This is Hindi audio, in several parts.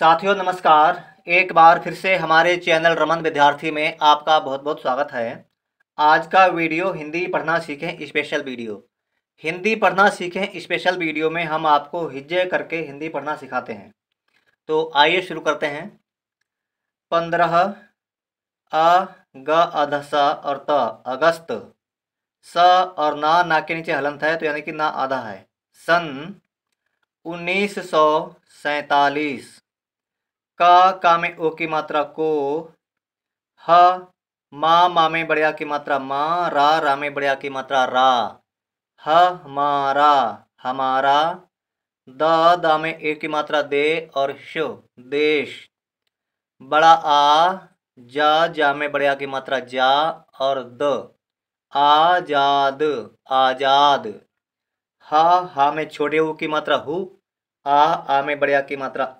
साथियों नमस्कार एक बार फिर से हमारे चैनल रमन विद्यार्थी में आपका बहुत बहुत स्वागत है आज का वीडियो हिंदी पढ़ना सीखें स्पेशल वीडियो हिंदी पढ़ना सीखें स्पेशल वीडियो में हम आपको हिज्जे करके हिंदी पढ़ना सिखाते हैं तो आइए शुरू करते हैं पंद्रह अ ग अध स और त अगस्त स और ना ना के नीचे हलंत है तो यानी कि ना आधा है सन उन्नीस सौ सैतालीस का का में ओ की मात्रा को ह मा मा में बढ़िया की मात्रा मा रा रा में बढ़िया की मात्रा रा मारा हमारा द द में ए की मात्रा दे और शो देश बड़ा आ जा जा में बढ़िया की मात्रा जा और द आजाद आजाद हा हा में छोटे ऊ की मात्रा हु आ आ में बढ़िया की मात्रा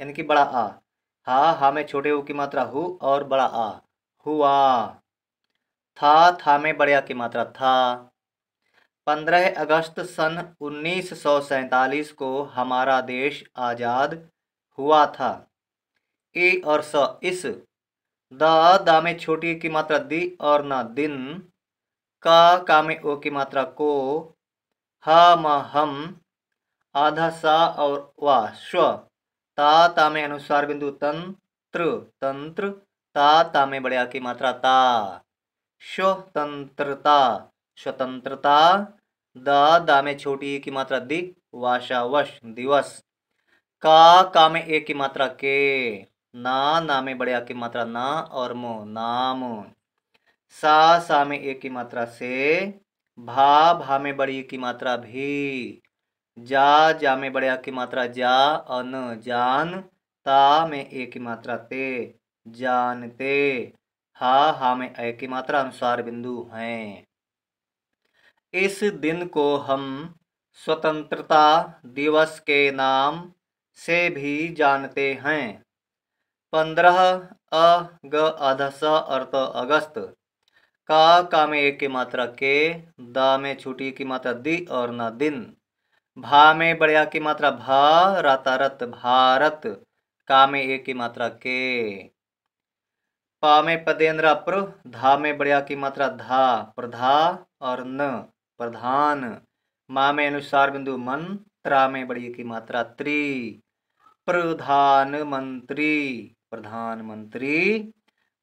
यानी कि बड़ा आ हा हा में छोटे ऊ की मात्रा हु और बड़ा आ हुआ था था में बड़े आ की मात्रा था पंद्रह अगस्त सन उन्नीस को हमारा देश आज़ाद हुआ था ए और स इस द दा में छोटी की मात्रा दी और न दिन का का में ओ की मात्रा को ह म हम आधा सा और वा स्व ता ता में अनुस्वार बिंदु तंत्र तंत्र ता ता में बड़े आ की मात्रा ता स्वतंत्रता स्वतंत्रता दा दा में छोटी की मात्रा दि वाशा वश दिवस का का में की मात्रा के ना ना में बड़े आ की मात्रा ना और मो नाम सा सा में एक की मात्रा से भा भा में बड़ी की मात्रा भी जा जा में बड़े आख की मात्रा जा अन जान ता में ए की मात्रा ते जानते हा हा में ए की मात्रा अनुसार बिंदु हैं इस दिन को हम स्वतंत्रता दिवस के नाम से भी जानते हैं पंद्रह अ ग अधस अर्थ अगस्त का का में एक की मात्रा के दा में छुट्टी की मात्रा दी और न दिन भा में बढ़िया की मात्रा भा रत भारत का में ए की मात्रा के पा में पदेन्द्र प्र धा में बढ़िया की मात्रा धा प्रधा और न प्रधान मा में अनुसार बिंदु मन त्रा में बढ़िया की मात्रा त्रि मंत्री प्रधानमंत्री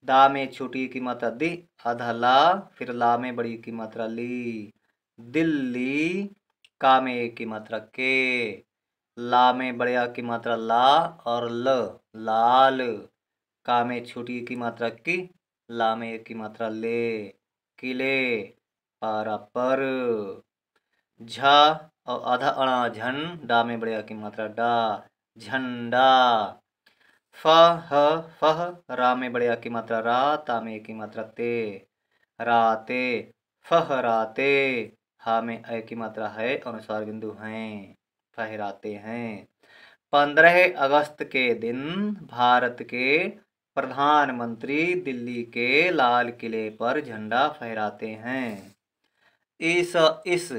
दा में छोटी की मात्रा दि आधा ला फिर ला में बड़ी की मात्रा ली दिल्ली का में ए की मात्रा के ला में बड़े आ की मात्रा ला और ल लाल का में छोटी की मात्रा की ला में एक की मात्रा ले किले पारा पर झा और आधा अणा झन डा में बड़े आ की मात्रा डा झंडा फ ह फह रा में बड़े आ की मात्रा रा ता में एक की मात्रा ते राते फहराते हा में अ की मात्रा है अनुसार बिंदु हैं फहराते हैं पंद्रह अगस्त के दिन भारत के प्रधानमंत्री दिल्ली के लाल किले पर झंडा फहराते हैं इस इस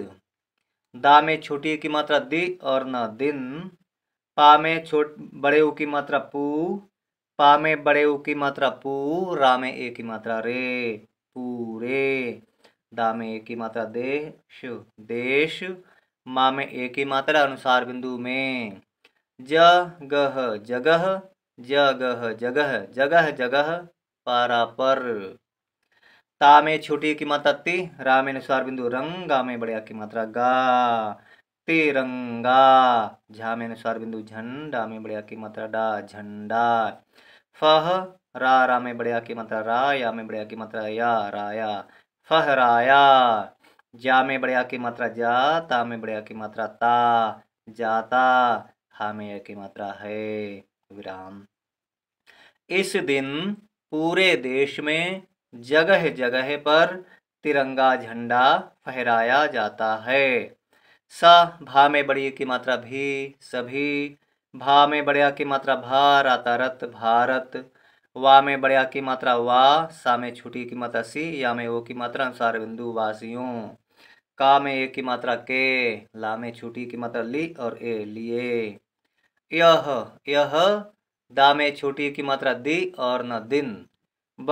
दा में छोटी की मात्रा दी और न दिन पा में छोट बड़े ऊ की मात्रा पू पा में बड़े ऊ की मात्रा पू रा में ए की मात्रा रे पूरे दा में एक ही मात्रा देश देश माँ में एक ही मात्रा अनुसार बिंदु में जगह जगह जगह जगह जगह जगह पर ता में छोटी की मात्रा ति रा में अनुसार बिंदु रंगा में बड़े की मात्रा गा तिरंगा झा में अनुसार बिंदु झंडा में बड़े की मात्रा डा झंडा फह रा रा में बड़े की मात्रा रा या में बड़े की मात्रा या राया फहराया जा में बड़े की मात्रा जा ता में बड़े की मात्रा ता जाता हा में की मात्रा है विराम इस दिन पूरे देश में जगह जगह पर तिरंगा झंडा फहराया जाता है स भा में बड़ी की मात्रा भी सभी भा में बड़े की मात्रा भा रातारत भारत वा में बड़े की मात्रा वा सा में छोटी की मात्रा सी या में ओ की मात्रा अनुसार बिंदु वासियों का में ए की मात्रा के ला में छोटी की मात्रा ली और ए लिए यह यह दा में छोटी की मात्रा दी और न दिन ब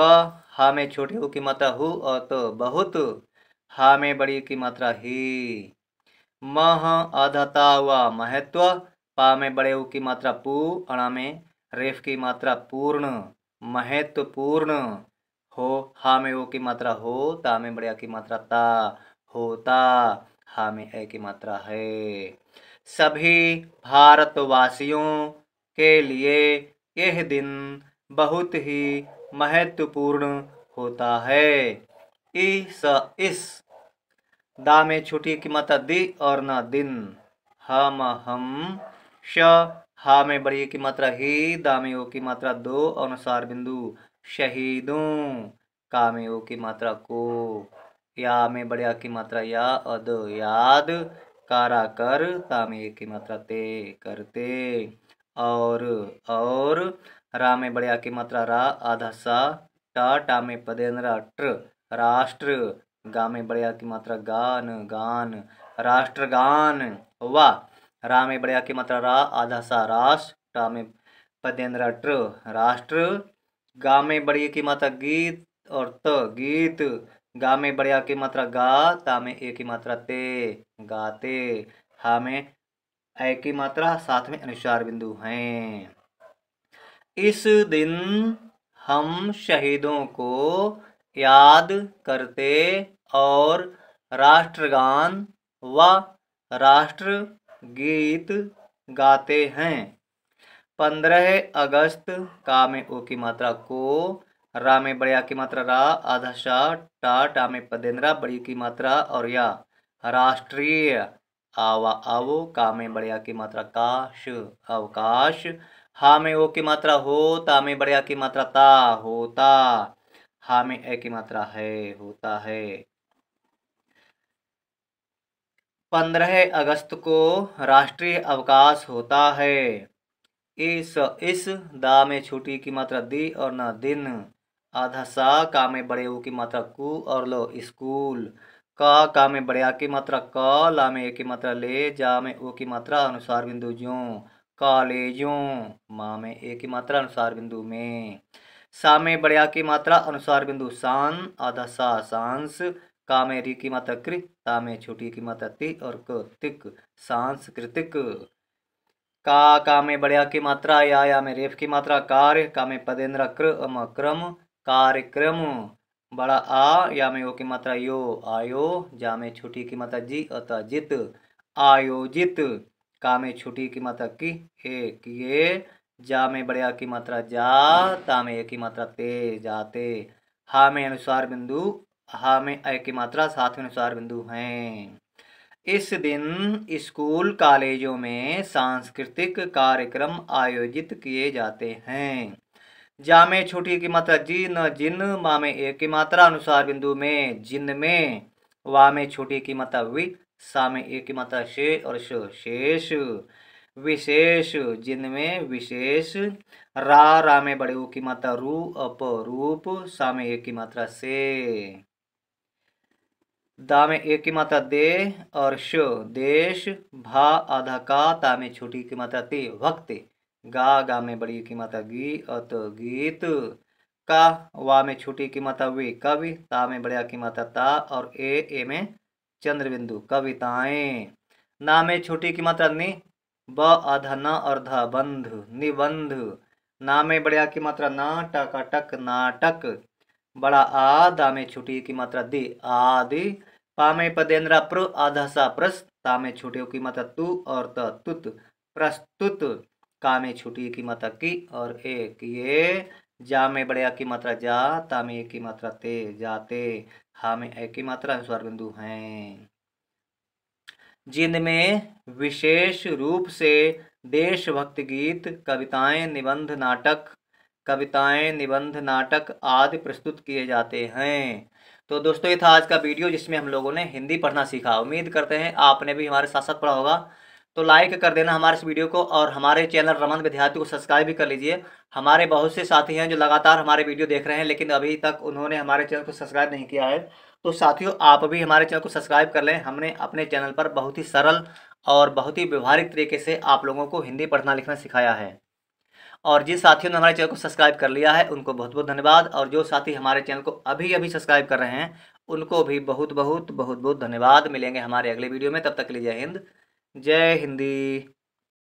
हा में छोटी हु की मात्रा हु और तो बहुत हा में बड़ी की मात्रा ही मह अधता व महत्व पा में बड़े हु की मात्रा पू अणा में रेफ की मात्रा पूर्ण महत्वपूर्ण हो हा में ओ की मात्रा हो ता में बड़े की मात्रा ता होता हा में ए की मात्रा है सभी भारतवासियों के लिए यह दिन बहुत ही महत्वपूर्ण होता है इस इस दा में छुट्टी की मात्रा दी और ना दिन हम हम श हा में बड़ी की मात्रा ही दा में ओ की मात्रा दो अनुसार बिंदु शहीदों का में ओ की मात्रा को या में बढ़िया की मात्रा या अद याद कारा कर ता में ए की मात्रा ते करते और और रा में बढ़िया की मात्रा रा आधा सा टा टा में पदेंद्रा ट्र राष्ट्र गा में बढ़िया की मात्रा गान गान राष्ट्र गान वाह रा में बड़े आके की मात्रा रा आधा सा राष्ट्र टा में पदेंद्र ट्र राष्ट्र गा में बड़ी की मात्रा गीत और त गीत मतलब गा में बड़े आके की मात्रा मतलब गा ता में एक की मात्रा ते गाते हा में ए की मात्रा साथ में अनुसार बिंदु हैं इस दिन हम शहीदों को याद करते और राष्ट्रगान व राष्ट्र गीत गाते हैं पंद्रह अगस्त का में ओ की मात्रा को रा में बड़िया की मात्रा रा आधा सा टा टा में पदेन्द्रा बड़ी की मात्रा और या राष्ट्रीय आवा आव का में बड़िया की मात्रा काश अवकाश हा में ओ की मात्रा हो ता में बड़िया की मात्रा ता होता हा में ए की मात्रा है होता है पंद्रह अगस्त को राष्ट्रीय अवकाश होता है इस इस दा में छोटी की मात्रा दी और न दिन आधा सा का में बड़े ऊ की मात्रा कु और लो स्कूल का का में बड़े आ की मात्रा क ला में ए की मात्रा ले जा में ओ की मात्रा अनुसार बिंदु ज्यों कॉलेजों माँ में ए की मात्रा अनुसार बिंदु में सा में बड़े आ की मात्रा अनुसार बिंदु शान आधा सा सांस का में री की मात्रा कृ ता में छोटी की मात्रा ति और क तिक सांस्कृतिक का का में की मात्रा या या में रेफ की मात्रा कार्य का में पदेंद्र कृ क्रम कार्यक्रम बड़ा आ या में ओ की मात्रा यो आयो जा में छोटी की मात्रा जी अत जित आयोजित का में छोटी की मात्रा की हे किए जा में बड़िया की मात्रा जा ता में ए की मात्रा ते जाते हा में अनुसार बिंदु हा में अ की मात्रा सातवें अनुसार बिंदु हैं इस दिन स्कूल कॉलेजों में सांस्कृतिक कार्यक्रम आयोजित किए जाते हैं जा में छोटी की मात्रा जिन जिन मा में एक की मात्रा अनुसार बिंदु में जिन में वा में छोटी की मात्रा वि सा में एक की मात्रा शे और शो शेष विशेष में विशेष रा रा में बड़े ऊ की मात्रा रू रूप सा में एक की मात्रा से दा में ए की मात्रा दे और श देश भा आधा का ता में छोटी की मात्रा ते वक्त गा गा में बड़ी की मात्रा गी अत गीत का वा में छोटी की मात्रा वे कवि ता में बड़ा की मात्रा ता और ए ए में चंद्र बिंदु कविताएं ना में छोटी की मात्रा नि ब आधा न और ध बंध निबंध ना में बड़ा की मात्रा ना टक टक नाटक बड़ा आ दा में छोटी की मात्रा दि आदि पामे पदेन्द्र प्र आधासा प्रस तामे छुटियों की मत तु और तुत प्रस्तुत कामे में की मत की और एक ये जा में बड़े की मात्रा जा ता में की मात्रा ते जाते हा में की मात्रा स्वर बिंदु हैं जिनमें विशेष रूप से देशभक्त गीत कविताएं निबंध नाटक कविताएं निबंध नाटक आदि प्रस्तुत किए जाते हैं तो दोस्तों ये था आज का वीडियो जिसमें हम लोगों ने हिंदी पढ़ना सीखा उम्मीद करते हैं आपने भी हमारे साथ साथ पढ़ा होगा तो लाइक कर देना हमारे इस वीडियो को और हमारे चैनल रमन विद्यार्थी को सब्सक्राइब भी कर लीजिए हमारे बहुत से साथी हैं जो लगातार हमारे वीडियो देख रहे हैं लेकिन अभी तक उन्होंने हमारे चैनल को सब्सक्राइब नहीं किया है तो साथियों आप भी हमारे चैनल को सब्सक्राइब कर लें हमने अपने चैनल पर बहुत ही सरल और बहुत ही व्यवहारिक तरीके से आप लोगों को हिंदी पढ़ना लिखना सिखाया है और जिस साथियों ने हमारे चैनल को सब्सक्राइब कर लिया है उनको बहुत बहुत धन्यवाद और जो साथी हमारे चैनल को अभी अभी सब्सक्राइब कर रहे हैं उनको भी बहुत बहुत बहुत बहुत धन्यवाद मिलेंगे हमारे अगले वीडियो में तब तक के लिए जय हिंद जय हिंदी